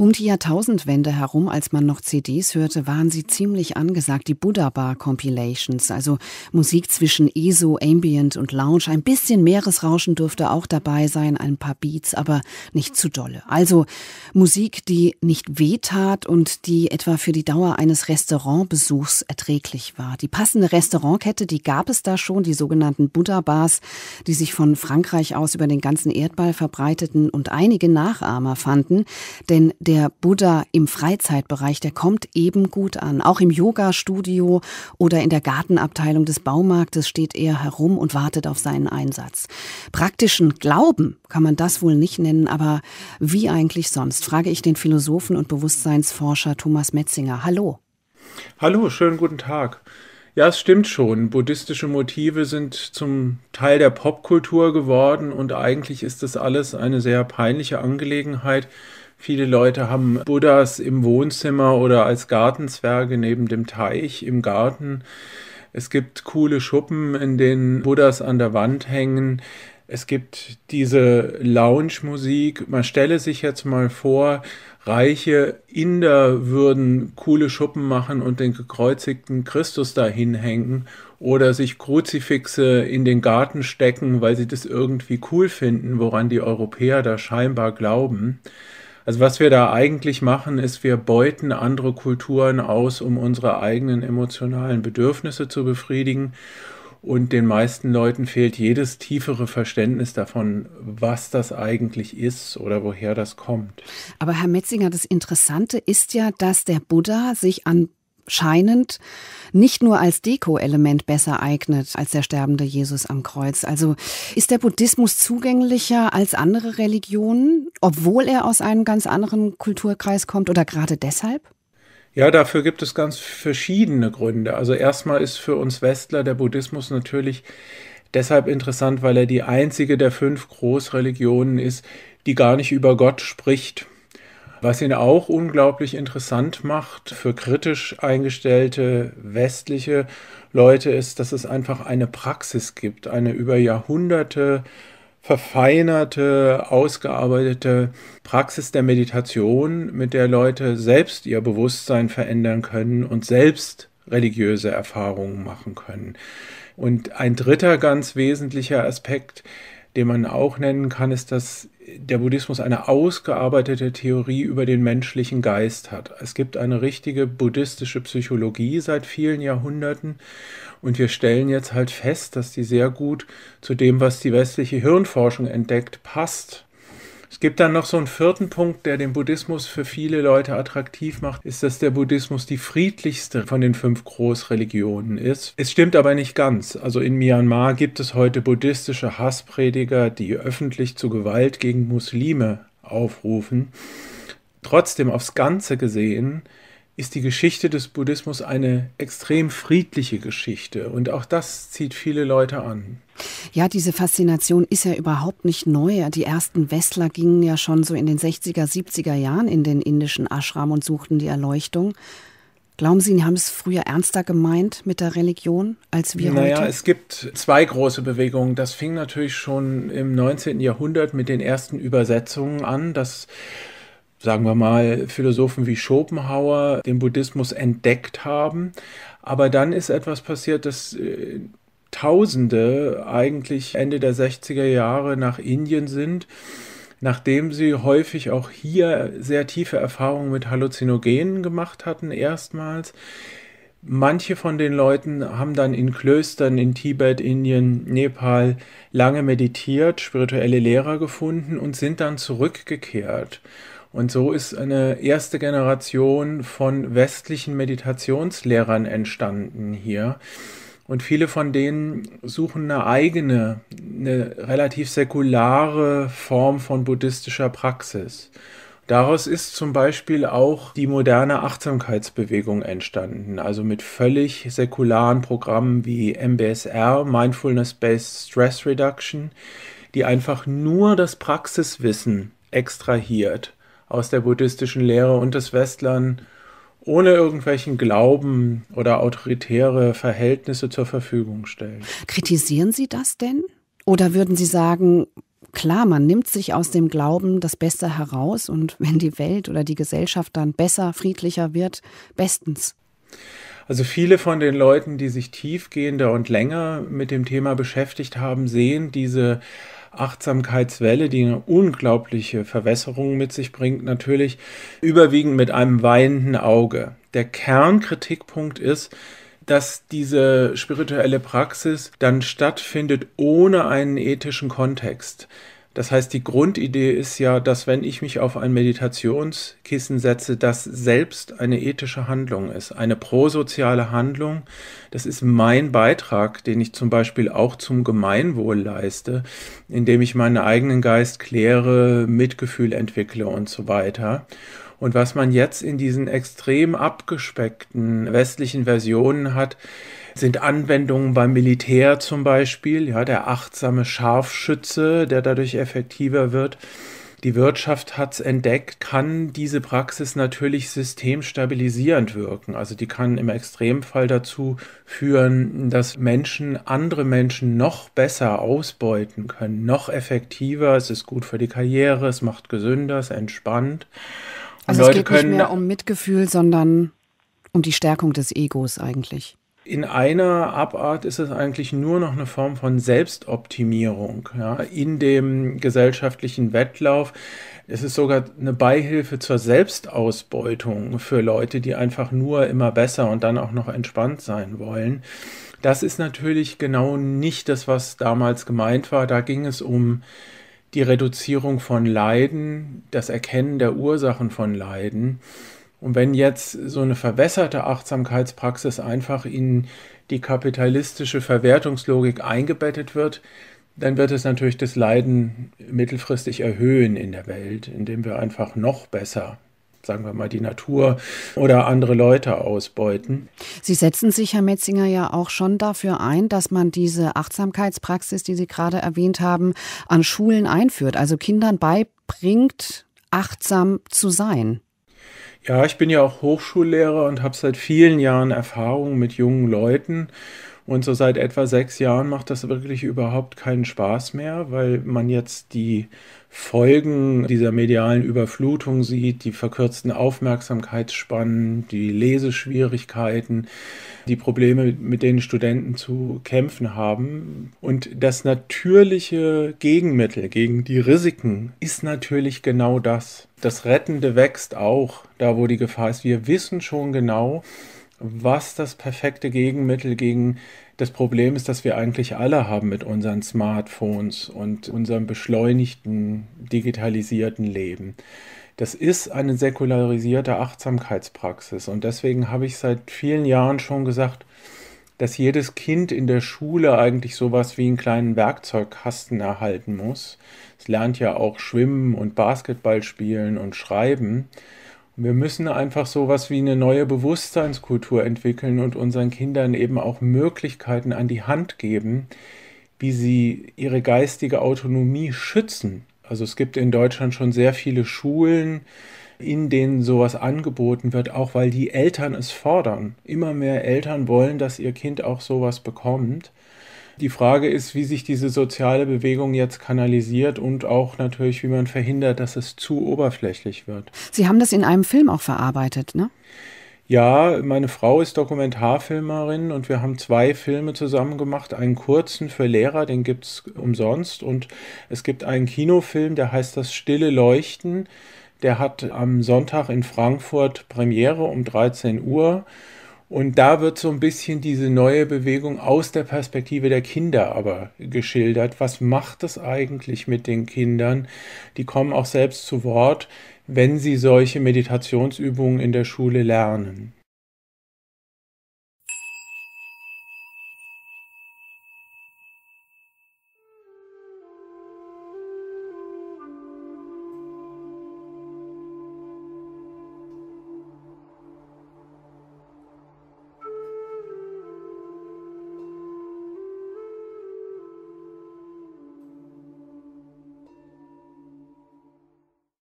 Um die Jahrtausendwende herum, als man noch CDs hörte, waren sie ziemlich angesagt, die Buddha Bar Compilations, also Musik zwischen ESO, Ambient und Lounge. Ein bisschen Meeresrauschen dürfte auch dabei sein, ein paar Beats, aber nicht zu dolle. Also Musik, die nicht wehtat und die etwa für die Dauer eines Restaurantbesuchs erträglich war. Die passende Restaurantkette, die gab es da schon, die sogenannten Buddha Bars, die sich von Frankreich aus über den ganzen Erdball verbreiteten und einige Nachahmer fanden, denn der Buddha im Freizeitbereich, der kommt eben gut an. Auch im Yoga-Studio oder in der Gartenabteilung des Baumarktes steht er herum und wartet auf seinen Einsatz. Praktischen Glauben kann man das wohl nicht nennen, aber wie eigentlich sonst, frage ich den Philosophen und Bewusstseinsforscher Thomas Metzinger. Hallo. Hallo, schönen guten Tag. Ja, es stimmt schon. Buddhistische Motive sind zum Teil der Popkultur geworden und eigentlich ist das alles eine sehr peinliche Angelegenheit, Viele Leute haben Buddhas im Wohnzimmer oder als Gartenzwerge neben dem Teich im Garten. Es gibt coole Schuppen, in denen Buddhas an der Wand hängen. Es gibt diese Lounge-Musik. Man stelle sich jetzt mal vor, reiche Inder würden coole Schuppen machen und den gekreuzigten Christus dahin hängen oder sich Kruzifixe in den Garten stecken, weil sie das irgendwie cool finden, woran die Europäer da scheinbar glauben. Also was wir da eigentlich machen, ist, wir beuten andere Kulturen aus, um unsere eigenen emotionalen Bedürfnisse zu befriedigen. Und den meisten Leuten fehlt jedes tiefere Verständnis davon, was das eigentlich ist oder woher das kommt. Aber Herr Metzinger, das Interessante ist ja, dass der Buddha sich an scheinend nicht nur als Deko-Element besser eignet als der sterbende Jesus am Kreuz. Also ist der Buddhismus zugänglicher als andere Religionen, obwohl er aus einem ganz anderen Kulturkreis kommt oder gerade deshalb? Ja, dafür gibt es ganz verschiedene Gründe. Also erstmal ist für uns Westler der Buddhismus natürlich deshalb interessant, weil er die einzige der fünf Großreligionen ist, die gar nicht über Gott spricht. Was ihn auch unglaublich interessant macht für kritisch eingestellte westliche Leute ist, dass es einfach eine Praxis gibt, eine über Jahrhunderte verfeinerte, ausgearbeitete Praxis der Meditation, mit der Leute selbst ihr Bewusstsein verändern können und selbst religiöse Erfahrungen machen können. Und ein dritter ganz wesentlicher Aspekt den man auch nennen kann, ist, dass der Buddhismus eine ausgearbeitete Theorie über den menschlichen Geist hat. Es gibt eine richtige buddhistische Psychologie seit vielen Jahrhunderten und wir stellen jetzt halt fest, dass die sehr gut zu dem, was die westliche Hirnforschung entdeckt, passt. Es gibt dann noch so einen vierten Punkt, der den Buddhismus für viele Leute attraktiv macht, ist, dass der Buddhismus die friedlichste von den fünf Großreligionen ist. Es stimmt aber nicht ganz. Also in Myanmar gibt es heute buddhistische Hassprediger, die öffentlich zu Gewalt gegen Muslime aufrufen. Trotzdem aufs Ganze gesehen ist die Geschichte des Buddhismus eine extrem friedliche Geschichte. Und auch das zieht viele Leute an. Ja, diese Faszination ist ja überhaupt nicht neu. Die ersten Wessler gingen ja schon so in den 60er, 70er Jahren in den indischen Ashram und suchten die Erleuchtung. Glauben Sie, die haben es früher ernster gemeint mit der Religion als wir naja, heute? Naja, es gibt zwei große Bewegungen. Das fing natürlich schon im 19. Jahrhundert mit den ersten Übersetzungen an, dass sagen wir mal, Philosophen wie Schopenhauer den Buddhismus entdeckt haben. Aber dann ist etwas passiert, dass äh, Tausende eigentlich Ende der 60er Jahre nach Indien sind, nachdem sie häufig auch hier sehr tiefe Erfahrungen mit Halluzinogenen gemacht hatten, erstmals. Manche von den Leuten haben dann in Klöstern in Tibet, Indien, Nepal lange meditiert, spirituelle Lehrer gefunden und sind dann zurückgekehrt und so ist eine erste Generation von westlichen Meditationslehrern entstanden hier. Und viele von denen suchen eine eigene, eine relativ säkulare Form von buddhistischer Praxis. Daraus ist zum Beispiel auch die moderne Achtsamkeitsbewegung entstanden, also mit völlig säkularen Programmen wie MBSR, Mindfulness-Based Stress Reduction, die einfach nur das Praxiswissen extrahiert aus der buddhistischen Lehre und des Westlern ohne irgendwelchen Glauben oder autoritäre Verhältnisse zur Verfügung stellen. Kritisieren Sie das denn? Oder würden Sie sagen, klar, man nimmt sich aus dem Glauben das Beste heraus und wenn die Welt oder die Gesellschaft dann besser, friedlicher wird, bestens. Also viele von den Leuten, die sich tiefgehender und länger mit dem Thema beschäftigt haben, sehen diese Achtsamkeitswelle, die eine unglaubliche Verwässerung mit sich bringt, natürlich überwiegend mit einem weinenden Auge. Der Kernkritikpunkt ist, dass diese spirituelle Praxis dann stattfindet ohne einen ethischen Kontext. Das heißt, die Grundidee ist ja, dass wenn ich mich auf ein Meditationskissen setze, das selbst eine ethische Handlung ist, eine prosoziale Handlung. Das ist mein Beitrag, den ich zum Beispiel auch zum Gemeinwohl leiste, indem ich meinen eigenen Geist kläre, Mitgefühl entwickle und so weiter. Und was man jetzt in diesen extrem abgespeckten westlichen Versionen hat, sind Anwendungen beim Militär zum Beispiel, ja, der achtsame Scharfschütze, der dadurch effektiver wird. Die Wirtschaft hat es entdeckt, kann diese Praxis natürlich systemstabilisierend wirken. Also die kann im Extremfall dazu führen, dass Menschen andere Menschen noch besser ausbeuten können, noch effektiver. Es ist gut für die Karriere, es macht gesünder, es entspannt. Und also es Leute geht nicht mehr um Mitgefühl, sondern um die Stärkung des Egos eigentlich in einer Abart ist es eigentlich nur noch eine Form von Selbstoptimierung. Ja? In dem gesellschaftlichen Wettlauf es ist sogar eine Beihilfe zur Selbstausbeutung für Leute, die einfach nur immer besser und dann auch noch entspannt sein wollen. Das ist natürlich genau nicht das, was damals gemeint war. Da ging es um die Reduzierung von Leiden, das Erkennen der Ursachen von Leiden und wenn jetzt so eine verwässerte Achtsamkeitspraxis einfach in die kapitalistische Verwertungslogik eingebettet wird, dann wird es natürlich das Leiden mittelfristig erhöhen in der Welt, indem wir einfach noch besser sagen wir mal, die Natur oder andere Leute ausbeuten. Sie setzen sich, Herr Metzinger, ja auch schon dafür ein, dass man diese Achtsamkeitspraxis, die Sie gerade erwähnt haben, an Schulen einführt, also Kindern beibringt, achtsam zu sein. Ja, ich bin ja auch Hochschullehrer und habe seit vielen Jahren Erfahrung mit jungen Leuten. Und so seit etwa sechs Jahren macht das wirklich überhaupt keinen Spaß mehr, weil man jetzt die Folgen dieser medialen Überflutung sieht, die verkürzten Aufmerksamkeitsspannen, die Leseschwierigkeiten, die Probleme, mit denen Studenten zu kämpfen haben. Und das natürliche Gegenmittel gegen die Risiken ist natürlich genau das. Das Rettende wächst auch da, wo die Gefahr ist. Wir wissen schon genau, was das perfekte Gegenmittel gegen das Problem ist, das wir eigentlich alle haben mit unseren Smartphones und unserem beschleunigten, digitalisierten Leben. Das ist eine säkularisierte Achtsamkeitspraxis und deswegen habe ich seit vielen Jahren schon gesagt, dass jedes Kind in der Schule eigentlich sowas wie einen kleinen Werkzeugkasten erhalten muss. Es lernt ja auch schwimmen und Basketball spielen und schreiben. Wir müssen einfach so was wie eine neue Bewusstseinskultur entwickeln und unseren Kindern eben auch Möglichkeiten an die Hand geben, wie sie ihre geistige Autonomie schützen. Also es gibt in Deutschland schon sehr viele Schulen, in denen sowas angeboten wird, auch weil die Eltern es fordern. Immer mehr Eltern wollen, dass ihr Kind auch sowas bekommt. Die Frage ist, wie sich diese soziale Bewegung jetzt kanalisiert und auch natürlich, wie man verhindert, dass es zu oberflächlich wird. Sie haben das in einem Film auch verarbeitet, ne? Ja, meine Frau ist Dokumentarfilmerin und wir haben zwei Filme zusammen gemacht. Einen kurzen für Lehrer, den gibt es umsonst. Und es gibt einen Kinofilm, der heißt Das Stille Leuchten. Der hat am Sonntag in Frankfurt Premiere um 13 Uhr. Und da wird so ein bisschen diese neue Bewegung aus der Perspektive der Kinder aber geschildert. Was macht es eigentlich mit den Kindern? Die kommen auch selbst zu Wort, wenn sie solche Meditationsübungen in der Schule lernen.